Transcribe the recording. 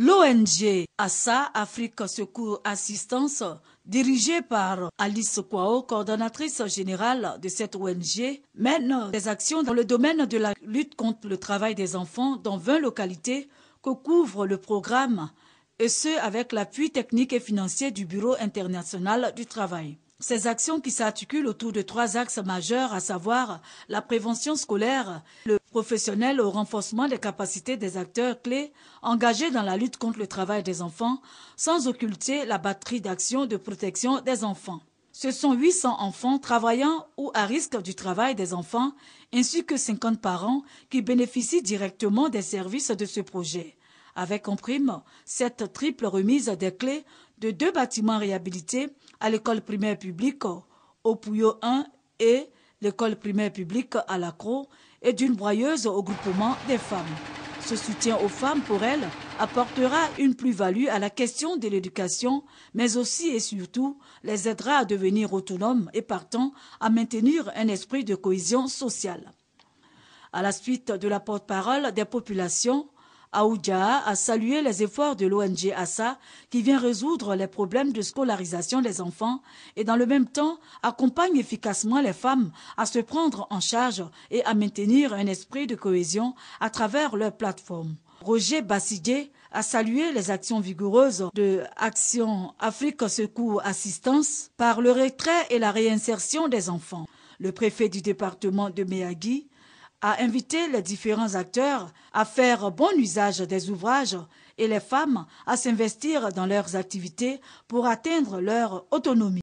L'ONG ASA Afrique Secours Assistance, dirigée par Alice Kwao, coordonnatrice générale de cette ONG, mène des actions dans le domaine de la lutte contre le travail des enfants dans 20 localités que couvre le programme, et ce avec l'appui technique et financier du Bureau international du travail. Ces actions qui s'articulent autour de trois axes majeurs, à savoir la prévention scolaire, le professionnels au renforcement des capacités des acteurs clés engagés dans la lutte contre le travail des enfants, sans occulter la batterie d'actions de protection des enfants. Ce sont 800 enfants travaillant ou à risque du travail des enfants, ainsi que 50 parents qui bénéficient directement des services de ce projet. Avec en prime cette triple remise des clés de deux bâtiments réhabilités à l'école primaire publique au Puyo 1 et l'école primaire publique à Lacro est d'une broyeuse au groupement des femmes. Ce soutien aux femmes pour elles apportera une plus-value à la question de l'éducation, mais aussi et surtout les aidera à devenir autonomes et partant à maintenir un esprit de cohésion sociale. À la suite de la porte-parole des populations, Aouja a salué les efforts de l'ONG ASSA qui vient résoudre les problèmes de scolarisation des enfants et dans le même temps accompagne efficacement les femmes à se prendre en charge et à maintenir un esprit de cohésion à travers leur plateforme. Roger Bassidier a salué les actions vigoureuses de Action Afrique Secours Assistance par le retrait et la réinsertion des enfants. Le préfet du département de Meagui, à inviter les différents acteurs à faire bon usage des ouvrages et les femmes à s'investir dans leurs activités pour atteindre leur autonomie.